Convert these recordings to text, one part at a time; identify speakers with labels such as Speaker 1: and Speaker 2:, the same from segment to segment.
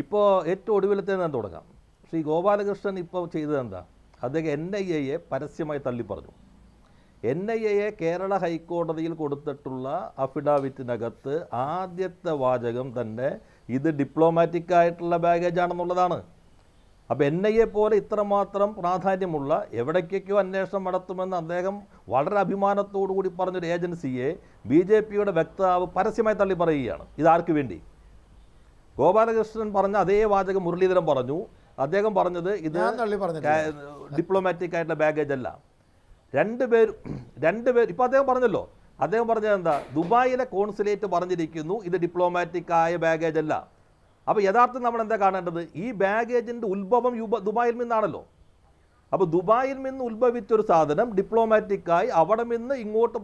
Speaker 1: ഇപ്പോൾ ഏറ്റവും ഒടുവിലത്തെ ഞാൻ തുടങ്ങാം ശ്രീ ഗോപാലകൃഷ്ണൻ ഇപ്പോൾ ചെയ്തത് എന്താ അദ്ദേഹം എൻ ഐ എയെ പരസ്യമായി തള്ളിപ്പറഞ്ഞു എൻ ഐ എയെ കേരള ഹൈക്കോടതിയിൽ കൊടുത്തിട്ടുള്ള അഫിഡാവിറ്റിനകത്ത് ആദ്യത്തെ വാചകം തന്നെ ഇത് ഡിപ്ലോമാറ്റിക് ആയിട്ടുള്ള ബാഗേജ് ആണെന്നുള്ളതാണ് അപ്പോൾ എൻ ഐ എ പോലെ ഇത്രമാത്രം പ്രാധാന്യമുള്ള എവിടേക്കൊക്കെയോ അന്വേഷണം നടത്തുമെന്ന് അദ്ദേഹം വളരെ അഭിമാനത്തോടു കൂടി പറഞ്ഞൊരു ഏജൻസിയെ ബി ജെ പിയുടെ വക്താവ് പരസ്യമായി തള്ളി പറയുകയാണ് ഇതാർക്ക് വേണ്ടി ഗോപാലകൃഷ്ണൻ പറഞ്ഞ അതേ വാചകം മുരളീധരൻ പറഞ്ഞു അദ്ദേഹം പറഞ്ഞത് ഇത് ഡിപ്ലോമാറ്റിക് ആയിട്ടുള്ള ബാഗേജ് അല്ല രണ്ട് രണ്ടുപേർ ഇപ്പൊ അദ്ദേഹം പറഞ്ഞല്ലോ അദ്ദേഹം പറഞ്ഞത് എന്താ ദുബായിലെ കോൺസുലേറ്റ് പറഞ്ഞിരിക്കുന്നു ഇത് ഡിപ്ലോമാറ്റിക് ആയ ബാഗേജ് അല്ല അപ്പോൾ യഥാർത്ഥം നമ്മൾ എന്താ കാണേണ്ടത് ഈ ബാഗേജിന്റെ ഉത്ഭവം ദുബായിൽ നിന്നാണല്ലോ അപ്പോൾ ദുബായിൽ നിന്ന് ഒരു സാധനം ആയി അവിടെ നിന്ന് ഇങ്ങോട്ട്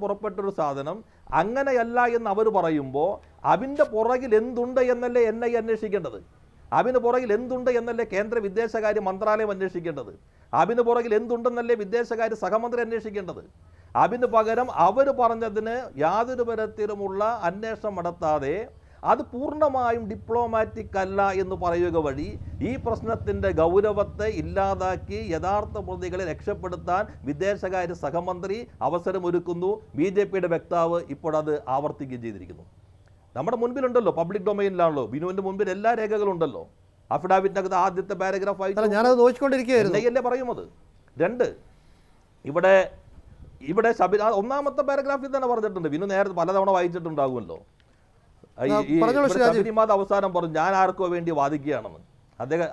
Speaker 1: ഒരു സാധനം അങ്ങനെയല്ല എന്ന് അവർ പറയുമ്പോൾ അവൻ്റെ പുറകിൽ എന്തുണ്ട് എന്നല്ലേ എൻ ഐ അന്വേഷിക്കേണ്ടത് അവന് പുറകിൽ എന്തുണ്ട് എന്നല്ലേ കേന്ദ്ര വിദേശകാര്യ മന്ത്രാലയം അന്വേഷിക്കേണ്ടത് അവന് പുറകിൽ എന്തുണ്ടെന്നല്ലേ വിദേശകാര്യ സഹമന്ത്രി അന്വേഷിക്കേണ്ടത് അതിന് പകരം അവർ പറഞ്ഞതിന് യാതൊരു തരത്തിലുമുള്ള അന്വേഷണം നടത്താതെ അത് പൂർണ്ണമായും ഡിപ്ലോമാറ്റിക് അല്ല എന്ന് പറയുക വഴി ഈ പ്രശ്നത്തിൻ്റെ ഗൗരവത്തെ ഇല്ലാതാക്കി യഥാർത്ഥ പ്രതികളെ രക്ഷപ്പെടുത്താൻ വിദേശകാര്യ സഹമന്ത്രി അവസരമൊരുക്കുന്നു ബി ജെ പിയുടെ വക്താവ് ഇപ്പോഴത് ആവർത്തിക്കുകയും ചെയ്തിരിക്കുന്നു നമ്മുടെ മുൻപിലുണ്ടല്ലോ പബ്ലിക് ഡൊമൈനിലാണല്ലോ ബിനുവിൻ്റെ മുൻപിൽ എല്ലാ രേഖകളും ഉണ്ടല്ലോ അഫിഡാവിറ്റിനകത്ത് ആദ്യത്തെ പാരഗ്രാഫ് ആയിട്ട് ഞാനത് നോക്കിക്കൊണ്ടിരിക്കുകയായിരുന്നു പറയുന്നത് രണ്ട് ഇവിടെ ഇവിടെ ശബരി ഒന്നാമത്തെ പാരഗ്രാഫിൽ തന്നെ പറഞ്ഞിട്ടുണ്ട് വിനു നേരത്തെ പലതവണ വായിച്ചിട്ടുണ്ടാകുമല്ലോ ശബരിമാത അവസാനം പറഞ്ഞു ഞാൻ ആർക്കോ വേണ്ടി വാദിക്കുകയാണെന്ന് അദ്ദേഹം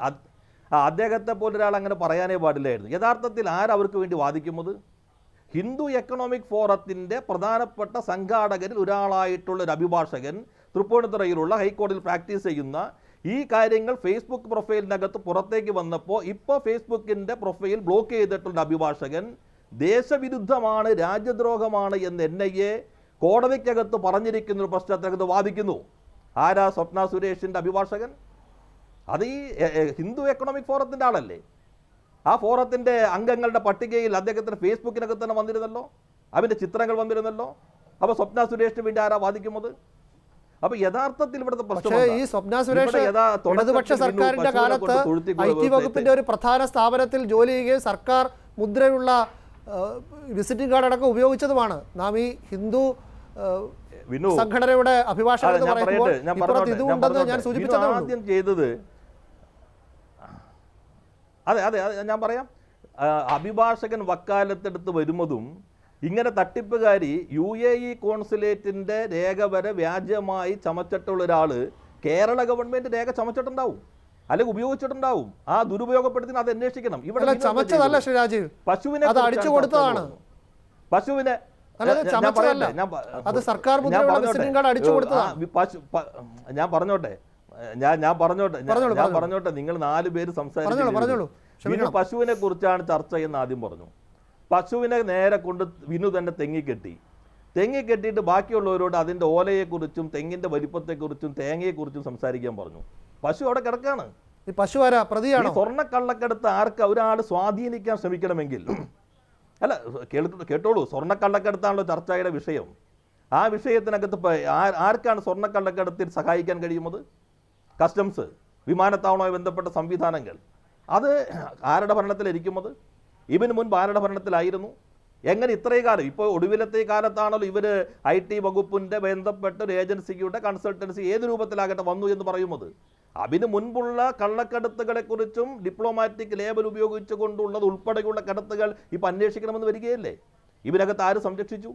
Speaker 1: അദ്ദേഹത്തെ പോലൊരാൾ അങ്ങനെ പറയാനേ പാടില്ലായിരുന്നു യഥാർത്ഥത്തിൽ ആരവർക്ക് വേണ്ടി വാദിക്കുന്നത് ഹിന്ദു എക്കണോമിക് ഫോറത്തിൻ്റെ പ്രധാനപ്പെട്ട സംഘാടകരിൽ ഒരാളായിട്ടുള്ള ഒരു അഭിഭാഷകൻ തൃപ്പൂണിത്തുറയിലുള്ള ഹൈക്കോടതിയിൽ പ്രാക്ടീസ് ചെയ്യുന്ന ഈ കാര്യങ്ങൾ ഫേസ്ബുക്ക് പ്രൊഫൈലിനകത്ത് പുറത്തേക്ക് വന്നപ്പോൾ ഇപ്പോൾ ഫേസ്ബുക്കിൻ്റെ പ്രൊഫൈൽ ബ്ലോക്ക് ചെയ്തിട്ടുള്ള അഭിഭാഷകൻ ദേശവിരുദ്ധമാണ് രാജ്യദ്രോഹമാണ് എന്ന് എൻ ഐ എ കോടതിക്കകത്ത് പറഞ്ഞിരിക്കുന്ന ഒരു പശ്ചാത്തലത്തിൽ വാദിക്കുന്നു ആരാ സ്വപ്ന സുരേഷിൻ്റെ അഭിഭാഷകൻ അത് ഈ ഹിന്ദു എക്കണോമിക് ഫോറത്തിൻ്റെ ആളല്ലേ ആ ഫോറത്തിൻ്റെ അംഗങ്ങളുടെ പട്ടികയിൽ അദ്ദേഹത്തിൻ്റെ ഫേസ്ബുക്കിനകത്ത് തന്നെ വന്നിരുന്നല്ലോ അവൻ്റെ ചിത്രങ്ങൾ വന്നിരുന്നല്ലോ അപ്പോൾ സ്വപ്ന
Speaker 2: സുരേഷിന് വേണ്ടി ആരാ വാദിക്കുന്നത് അപ്പൊ യഥാർത്ഥത്തിൽ ഇവിടുത്തെ പ്രശ്നം ഈ സ്വപ്ന സുരേഷ് ഇടതുപക്ഷ സർക്കാരിന്റെ കാലത്ത് ഐ ടി വകുപ്പിന്റെ ഒരു പ്രധാന സ്ഥാപനത്തിൽ ജോലി ചെയ്യുകയും സർക്കാർ മുദ്രയുള്ള വിസിറ്റിംഗ് കാർഡ് അടക്കം ഉപയോഗിച്ചതുമാണ് നാം ഈ ഹിന്ദു
Speaker 1: സംഘടനയുടെ അഭിഭാഷകം ഇതുണ്ടെന്ന് ഞാൻ ആദ്യം ചെയ്തത് അതെ അതെ ഞാൻ പറയാം അഭിഭാഷകൻ വക്കാലത്തെടുത്ത് വരുന്നതും ഇങ്ങനെ തട്ടിപ്പുകാരി യു എ ഇ കോൺസുലേറ്റിൻ്റെ രേഖ വരെ വ്യാജമായി ചമച്ചിട്ടുള്ള ഒരാൾ കേരള ഗവൺമെൻറ് രേഖ ചമച്ചിട്ടുണ്ടാവും അല്ലെങ്കിൽ ഉപയോഗിച്ചിട്ടുണ്ടാവും ആ ദുരുപയോഗപ്പെടുത്തി അത് അന്വേഷിക്കണം ഇവിടെ പശുവിനെ പശുവിനെ അത് സർക്കാർ ഞാൻ പറഞ്ഞോട്ടെ ഞാൻ ഞാൻ പറഞ്ഞോട്ടെ ഞാൻ പറഞ്ഞോട്ടെ നിങ്ങൾ നാല് പേര് സംസാരിച്ചു പശുവിനെ കുറിച്ചാണ് ചർച്ച എന്ന് ആദ്യം പറഞ്ഞു പശുവിനെ നേരെ കൊണ്ട് വിനു തന്നെ കെട്ടി തെങ്ങി കെട്ടിയിട്ട് ബാക്കിയുള്ളവരോട് അതിൻ്റെ ഓലയെക്കുറിച്ചും തെങ്ങിൻ്റെ വലിപ്പത്തെക്കുറിച്ചും തേങ്ങയെക്കുറിച്ചും സംസാരിക്കാൻ പറഞ്ഞു പശു അവിടെ കിടക്കാണ് ഈ പശു ആരാ പ്രതിയാണ് സ്വർണ്ണക്കള്ളക്കെടുത്ത് ആർക്ക് ഒരാൾ സ്വാധീനിക്കാൻ ശ്രമിക്കണമെങ്കിൽ അല്ല കേൾക്ക് കേട്ടോളൂ സ്വർണ്ണക്കള്ളക്കടത്താണല്ലോ ചർച്ചയുടെ വിഷയം ആ വിഷയത്തിനകത്ത് ആർക്കാണ് സ്വർണ്ണക്കള്ളക്കടത്തിൽ സഹായിക്കാൻ കഴിയുന്നത് കസ്റ്റംസ് വിമാനത്താവളവുമായി ബന്ധപ്പെട്ട സംവിധാനങ്ങൾ അത് ആരുടെ ഭരണത്തിലിരിക്കുന്നത് ഇവന് മുൻപ് ആരുടെ ഭരണത്തിലായിരുന്നു എങ്ങനെ ഇത്രയും കാലം ഇപ്പോൾ ഒടുവിലത്തെ കാലത്താണല്ലോ ഇവർ ഐ ടി വകുപ്പിൻ്റെ ബന്ധപ്പെട്ട ഒരു ഏജൻസിയുടെ കൺസൾട്ടൻസി ഏത് രൂപത്തിലാകട്ടെ വന്നു എന്ന് പറയുന്നത് അതിനു മുൻപുള്ള കുറിച്ചും ഡിപ്ലോമാറ്റിക് ലേബൽ ഉപയോഗിച്ചു കൊണ്ടുള്ളത് ഉൾപ്പെടെയുള്ള കടത്തുകൾ ഇപ്പോൾ അന്വേഷിക്കണമെന്ന് വരികയല്ലേ ഇവരകത്ത് ആര് സംരക്ഷിച്ചു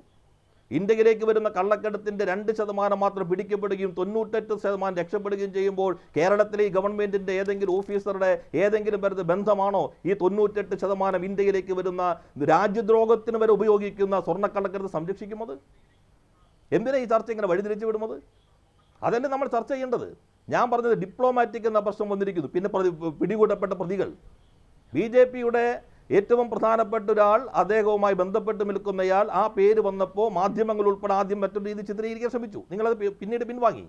Speaker 1: ഇന്ത്യയിലേക്ക് വരുന്ന കള്ളക്കടത്തിൻ്റെ രണ്ട് ശതമാനം മാത്രം പിടിക്കപ്പെടുകയും തൊണ്ണൂറ്റെട്ട് ശതമാനം രക്ഷപ്പെടുകയും ചെയ്യുമ്പോൾ കേരളത്തിലെ ഈ ഗവൺമെൻറ്റിൻ്റെ ഏതെങ്കിലും ഓഫീസറുടെ ഏതെങ്കിലും തരത്തിൽ ബന്ധമാണോ ഈ തൊണ്ണൂറ്റെട്ട് ശതമാനം ഇന്ത്യയിലേക്ക് വരുന്ന രാജ്യദ്രോഹത്തിന് വരെ ഉപയോഗിക്കുന്ന സ്വർണ്ണക്കള്ളക്കടത്ത് സംരക്ഷിക്കുന്നത് എന്തിനാ ഈ ചർച്ച ഇങ്ങനെ വഴിതിരിച്ചു വിടുന്നത് അതല്ലേ നമ്മൾ ചർച്ച ചെയ്യേണ്ടത് ഞാൻ പറഞ്ഞത് ഡിപ്ലോമാറ്റിക് എന്ന പ്രശ്നം വന്നിരിക്കുന്നു പിന്നെ പിടികൂടപ്പെട്ട പ്രതികൾ ബി ജെ പിയുടെ ഏറ്റവും പ്രധാനപ്പെട്ട ഒരാൾ അദ്ദേഹവുമായി ബന്ധപ്പെട്ട് നിൽക്കുന്നയാൾ ആ പേര് വന്നപ്പോൾ മാധ്യമങ്ങൾ ഉൾപ്പെടെ ആദ്യം മറ്റൊരു രീതി ചിത്രീകരിക്കാൻ ശ്രമിച്ചു നിങ്ങളത് പിന്നീട് പിൻവാങ്ങി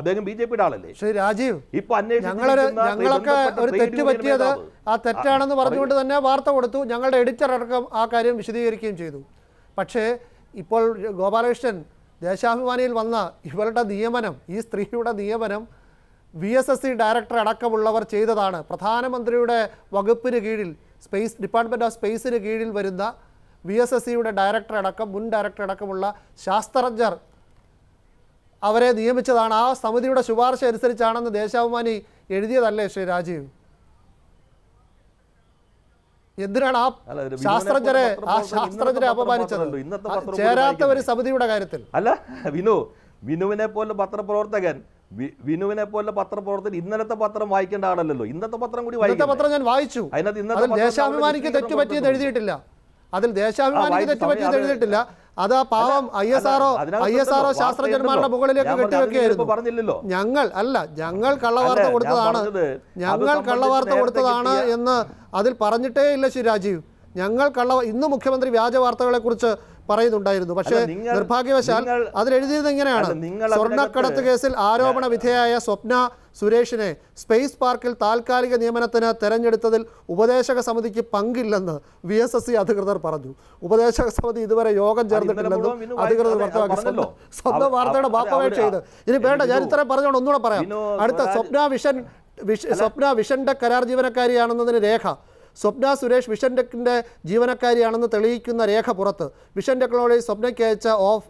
Speaker 1: അദ്ദേഹം ബി ജെ പിയുടെ ആളല്ലേ
Speaker 2: ശ്രീ രാജീവ് ഇപ്പൊ ഞങ്ങളൊക്കെ തെറ്റ് പറ്റിയത് ആ തെറ്റാണെന്ന് പറഞ്ഞുകൊണ്ട് തന്നെ വാർത്ത കൊടുത്തു ഞങ്ങളുടെ എഡിറ്റർ അടക്കം ആ കാര്യം വിശദീകരിക്കുകയും ചെയ്തു പക്ഷേ ഇപ്പോൾ ഗോപാലകൃഷ്ണൻ ദേശാഭിമാനിയിൽ വന്ന ഇവരുടെ നിയമനം ഈ സ്ത്രീയുടെ നിയമനം V S S C director അടക്കമുള്ളവർ ചെയ്തതാണ് പ്രധാനമന്ത്രിയുടെ വകുപ്പിന് കീഴിൽ സ്പേസ് ഡിപ്പാർട്ട്മെൻറ്റ് ഓഫ് സ്പേസിന് കീഴിൽ വരുന്ന വി എസ് എസ് സിയുടെ ഡയറക്ടർ അടക്കം മുൻ ഡയറക്ടർ അടക്കമുള്ള ശാസ്ത്രജ്ഞർ അവരെ നിയമിച്ചതാണ് ആ സമിതിയുടെ ശുപാർശ അനുസരിച്ചാണെന്ന് ദേശാഭിമാനി എഴുതിയതല്ലേ ശ്രീ രാജീവ് എന്തിനാണ് ആ ശാസ്ത്രജ്ഞരെ ആ ശാസ്ത്രജ്ഞരെ അപമാനിച്ചത് ചേരാത്ത ഒരു സമിതിയുടെ കാര്യത്തിൽ
Speaker 1: അല്ല വിനു വിനുവിനെ പോലെ പത്രപ്രവർത്തകൻ വിനുവിനെ പോലെ പത്രപ്രവർത്തകൻ
Speaker 2: ഇന്നലത്തെ പത്രം വായിക്കേണ്ട ആളല്ലോ ഇന്നത്തെ പത്രം കൂടി വായിക്കും പത്രം ഞാൻ വായിച്ചു അതിനകത്ത് ഇന്നത്തെ ദേശാഭിമാനിക്ക് തെറ്റുപറ്റിയത് എഴുതിയിട്ടില്ല അതിൽ ദേശാഭിമാനിക്ക് പറ്റി എഴുതിയിട്ടില്ല അത് ആ പാവം I S R O I S R O ശാസ്ത്രജ്ഞന്മാരുടെ മുകളിലേക്ക് കെട്ടിവെക്കുകയായിരുന്നു ഞങ്ങൾ അല്ല ഞങ്ങൾ കള്ളവാർത്ത കൊടുത്തതാണ് ഞങ്ങൾ കള്ളവാർത്ത കൊടുത്തതാണ് എന്ന് അതിൽ പറഞ്ഞിട്ടേ ഇല്ല ശ്രീ രാജീവ് ഞങ്ങൾ കള്ള ഇന്ന് മുഖ്യമന്ത്രി വ്യാജ വാർത്തകളെ കുറിച്ച് പറയുന്നുണ്ടായിരുന്നു പക്ഷേ നിർഭാഗ്യവശാൽ അതിലെഴുതിയത് എങ്ങനെയാണ് സ്വർണ്ണക്കടത്ത് കേസിൽ ആരോപണ വിധേയായ സ്വപ്ന സുരേഷിനെ സ്പേസ് പാർക്കിൽ താൽക്കാലിക നിയമനത്തിന് തെരഞ്ഞെടുത്തതിൽ ഉപദേശക സമിതിക്ക് പങ്കില്ലെന്ന് വി എസ് എസ് സി അധികൃതർ പറഞ്ഞു ഉപദേശക സമിതി ഇതുവരെ യോഗം ചേർന്നിട്ടില്ലെന്നും അധികൃതർ വ്യക്തമാക്കി സ്വന്തം വാർത്തയുടെ ബാപ്പവേക്ഷ ചെയ്ത് ഇനി വേണ്ട ഞാൻ ഇത്രയും പറഞ്ഞുകൊണ്ട് ഒന്നുകൂടെ പറയാം അടുത്ത സ്വപ്ന വിഷൻ സ്വപ്ന വിഷന്റെ കരാർ ജീവനക്കാരിയാണെന്നതിന് രേഖ സ്വപ്ന സുരേഷ് വിഷൻ ടെക്കിൻ്റെ ജീവനക്കാരിയാണെന്ന് തെളിയിക്കുന്ന രേഖ പുറത്ത് വിഷൻ ടെക്നോളജി സ്വപ്നയ്ക്ക് അയച്ച ഓഫ്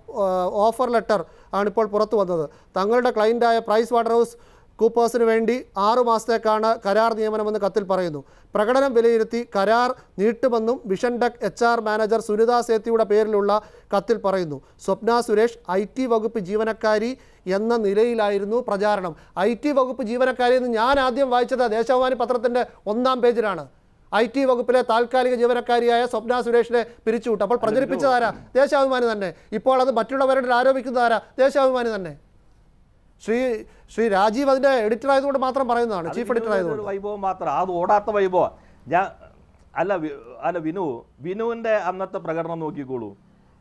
Speaker 2: ഓഫർ ലെറ്റർ ആണിപ്പോൾ പുറത്തു വന്നത് തങ്ങളുടെ ക്ലയൻറ്റായ പ്രൈസ് വാട്ടർ ഹൗസ് കൂപ്പേഴ്സിന് വേണ്ടി ആറു മാസത്തേക്കാണ് കരാർ നിയമനമെന്ന് കത്തിൽ പറയുന്നു പ്രകടനം വിലയിരുത്തി കരാർ നീട്ടുമെന്നും vision tech H R manager Sunita സേത്തിയുടെ പേരിലുള്ള കത്തിൽ പറയുന്നു സ്വപ്ന സുരേഷ് ഐ ടി വകുപ്പ് ജീവനക്കാരി എന്ന നിലയിലായിരുന്നു പ്രചാരണം ഐ ടി വകുപ്പ് ജീവനക്കാരി എന്ന് ഞാൻ ആദ്യം വായിച്ചത് ദേശാഭിമാനി പത്രത്തിൻ്റെ ഒന്നാം പേജിലാണ് ഐ ടി വകുപ്പിലെ താൽക്കാലിക ജീവനക്കാരിയായ സ്വപ്ന സുരേഷിനെ പിരിച്ചുവിട്ടു അപ്പോൾ പ്രചരിപ്പിച്ചതാരാ ദേശാഭിമാനി തന്നെ ഇപ്പോൾ അത് മറ്റുള്ളവരുടെ ആരോപിക്കുന്നതാരാ ദേശാഭിമാനി തന്നെ ശ്രീ ശ്രീ രാജീവ് അതിന്റെ എഡിറ്റർ ആയതുകൊണ്ട് മാത്രം പറയുന്നതാണ് ചീഫ് എഡിറ്റർ ആയതുകൊണ്ട് വൈഭവം മാത്രം അത് ഓടാത്ത വൈഭവം ഞാൻ അല്ല
Speaker 1: അല്ല വിനു വിനുവിന്റെ അന്നത്തെ പ്രകടനം നോക്കിക്കോളൂ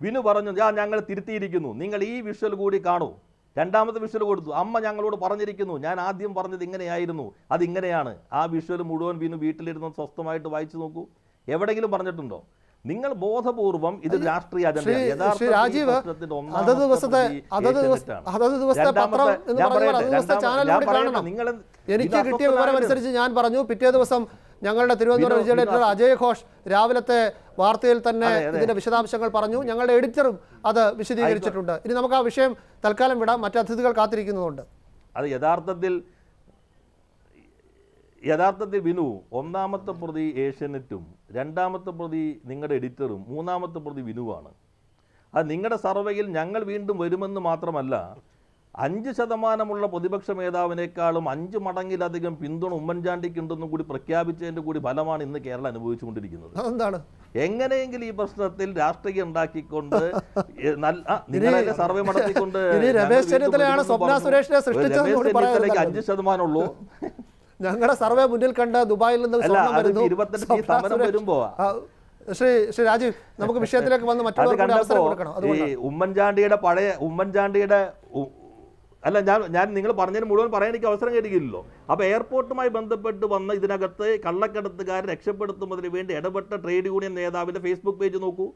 Speaker 1: വിനു പറഞ്ഞു ഞാൻ ഞങ്ങൾ തിരുത്തിയിരിക്കുന്നു നിങ്ങൾ ഈ വിഷ്വൽ കൂടി കാണൂ രണ്ടാമത്തെ വിഷ്വൽ കൊടുത്തു അമ്മ ഞങ്ങളോട് പറഞ്ഞിരിക്കുന്നു ഞാൻ ആദ്യം പറഞ്ഞത് ഇങ്ങനെയായിരുന്നു അതിങ്ങനെയാണ് ആ വിഷ്വൽ മുഴുവൻ വീണ്ടും വീട്ടിലിരുന്ന് സ്വസ്ഥമായിട്ട് വായിച്ചു നോക്കൂ എവിടെയെങ്കിലും പറഞ്ഞിട്ടുണ്ടോ നിങ്ങൾ ബോധപൂർവം ഇത് രാഷ്ട്രീയ രാജീവ് ദിവസത്തെ അതത് പത്രം എന്ന് ചാനലിലൂടെ കാണണം
Speaker 2: എനിക്ക് കിട്ടിയ വിവരം അനുസരിച്ച് ഞാൻ പറഞ്ഞു പിറ്റേ ദിവസം ഞങ്ങളുടെ തിരുവനന്തപുരം വിജയുടെ എഡിറ്റർ അജയ് ഘോഷ് രാവിലത്തെ വാർത്തയിൽ തന്നെ ഇതിന്റെ വിശദാംശങ്ങൾ പറഞ്ഞു ഞങ്ങളുടെ എഡിറ്ററും അത് വിശദീകരിച്ചിട്ടുണ്ട് ഇനി നമുക്ക് ആ വിഷയം തൽക്കാലം വിടാം മറ്റ് അതിഥികൾ കാത്തിരിക്കുന്നതുണ്ട്
Speaker 1: അത് യഥാർത്ഥത്തിൽ യഥാർത്ഥത്തിൽ വിനു ഒന്നാമത്തെ പ്രതി ഏഷ്യനെറ്റും രണ്ടാമത്തെ പ്രതി നിങ്ങളുടെ എഡിറ്ററും മൂന്നാമത്തെ പ്രതി വിനുവാണ് അത് നിങ്ങളുടെ സർവേയിൽ ഞങ്ങൾ വീണ്ടും വരുമെന്ന് മാത്രമല്ല അഞ്ച് ശതമാനമുള്ള പ്രതിപക്ഷ നേതാവിനേക്കാളും അഞ്ച് മടങ്ങിലധികം പിന്തുണ ഉമ്മൻചാണ്ടിക്കുണ്ടെന്നും കൂടി പ്രഖ്യാപിച്ചതിന്റെ കൂടി ഫലമാണ് ഇന്ന് കേരളം അനുഭവിച്ചുകൊണ്ടിരിക്കുന്നത് എന്താണ് എങ്ങനെയെങ്കിലും ഈ പ്രശ്നത്തിൽ രാഷ്ട്രീയം ഉണ്ടാക്കിക്കൊണ്ട് നല്ല നിങ്ങളെ സർവേ നടത്തിക്കൊണ്ട് അഞ്ച് ശതമാനമുള്ളൂ
Speaker 2: ഞങ്ങളുടെ സർവേ മുന്നിൽ കണ്ട ദുബായിൽ നിന്ന് വരുമ്പോ ശ്രീ ശ്രീ രാജീവ് നമുക്ക് വിഷയത്തിലേക്ക് വന്ന് മറ്റുള്ളവർക്ക് അവസരം ഉമ്മൻചാണ്ടിയുടെ പഴയ
Speaker 1: ഉമ്മൻചാണ്ടിയുടെ അല്ല ഞാൻ ഞാൻ നിങ്ങൾ പറഞ്ഞതിന് മുഴുവൻ പറയാൻ എനിക്ക് അവസരം കിട്ടിയില്ലല്ലോ അപ്പോൾ എയർപോർട്ടുമായി ബന്ധപ്പെട്ട് വന്ന ഇതിനകത്ത് കള്ളക്കടത്തുകാരെ രക്ഷപ്പെടുത്തുന്നതിന് വേണ്ടി ഇടപെട്ട ട്രേഡ് യൂണിയൻ നേതാവിൻ്റെ ഫേസ്ബുക്ക് പേജ് നോക്കൂ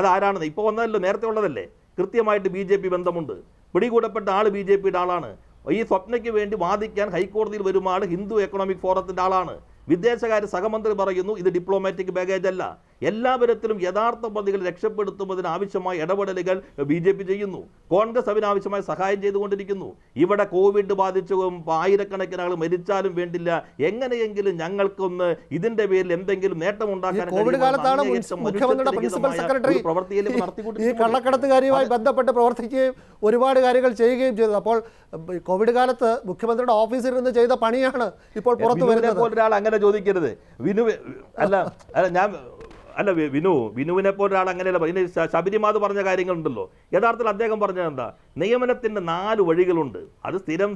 Speaker 1: അതാരാണെന്ന് ഇപ്പോൾ വന്നതല്ലോ നേരത്തെ ഉള്ളതല്ലേ കൃത്യമായിട്ട് ബി ജെ പി ബന്ധമുണ്ട് പിടികൂടപ്പെട്ട ആൾ ബി ജെ പിയുടെ ആളാണ് ഈ സ്വപ്നയ്ക്ക് വേണ്ടി വാദിക്കാൻ ഹൈക്കോടതിയിൽ വരുമാൾ ഹിന്ദു എക്കണോമിക് ഫോറത്തിൻ്റെ ആളാണ് വിദേശകാര്യ സഹമന്ത്രി പറയുന്നു ഇത് ഡിപ്ലോമാറ്റിക് ബാഗേജ് അല്ല എല്ലാവരത്തിലും യഥാർത്ഥവാദികൾ രക്ഷപ്പെടുത്തുന്നതിന് ആവശ്യമായ ഇടപെടലുകൾ ബി ജെ പി ചെയ്യുന്നു കോൺഗ്രസ് അതിനാവശ്യമായ സഹായം ചെയ്തുകൊണ്ടിരിക്കുന്നു ഇവിടെ കോവിഡ് ബാധിച്ചും ആയിരക്കണക്കിന് ആൾ മരിച്ചാലും വേണ്ടില്ല എങ്ങനെയെങ്കിലും ഞങ്ങൾക്കൊന്ന് ഇതിന്റെ പേരിൽ എന്തെങ്കിലും നേട്ടമുണ്ടാക്കാൻ ഈ
Speaker 2: പ്രവർത്തിക്കുകയും ഒരുപാട് കാര്യങ്ങൾ ചെയ്യുകയും ചെയ്തു അപ്പോൾ കോവിഡ് കാലത്ത് മുഖ്യമന്ത്രിയുടെ ഓഫീസിൽ നിന്ന് ചെയ്ത പണിയാണ് ഇപ്പോൾ പുറത്തു വരുന്നത്
Speaker 1: ഒരാൾ അങ്ങനെ ചോദിക്കരുത് വിനു അല്ല അല്ല ഞാൻ അല്ല വിനു വിനുവിനെ പോലെ ഒരാൾ അങ്ങനെയല്ല ഇനി ശബരിമാത് പറഞ്ഞ കാര്യങ്ങളുണ്ടല്ലോ യഥാർത്ഥത്തിൽ അദ്ദേഹം പറഞ്ഞത് എന്താ നിയമനത്തിൻ്റെ നാല് വഴികളുണ്ട് അത് സ്ഥിരം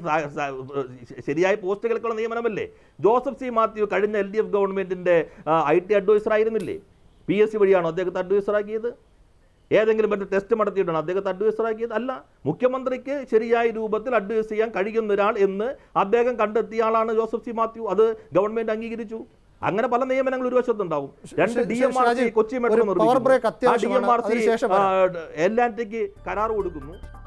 Speaker 1: ശരിയായ പോസ്റ്റുകൾക്കുള്ള നിയമനമല്ലേ ജോസഫ് സി മാത്യു കഴിഞ്ഞ എൽ ഡി എഫ് ഗവൺമെൻറ്റിൻ്റെ ഐ ടി അഡ്വൈസർ ആയിരുന്നില്ലേ പി എസ് സി വഴിയാണോ അദ്ദേഹത്തെ അഡ്വൈസറാക്കിയത് ഏതെങ്കിലും മറ്റേ ടെസ്റ്റ് നടത്തിയിട്ടാണ് അദ്ദേഹത്തെ അഡ്വൈസറാക്കിയത് അല്ല മുഖ്യമന്ത്രിക്ക് ശരിയായ രൂപത്തിൽ അഡ്വൈസ് ചെയ്യാൻ കഴിയുന്ന ഒരാൾ എന്ന് അദ്ദേഹം കണ്ടെത്തിയ ആളാണ് ജോസഫ് സി മാത്യു അത് ഗവൺമെൻറ് അംഗീകരിച്ചു അങ്ങനെ പല നിയമനങ്ങൾ ഒരു വശത്തുണ്ടാവും രണ്ട് D M R C Kochi metro നിർമ്മിക്കുന്നു ആ ഡി എം ആർ സി കരാർ കൊടുക്കുന്നു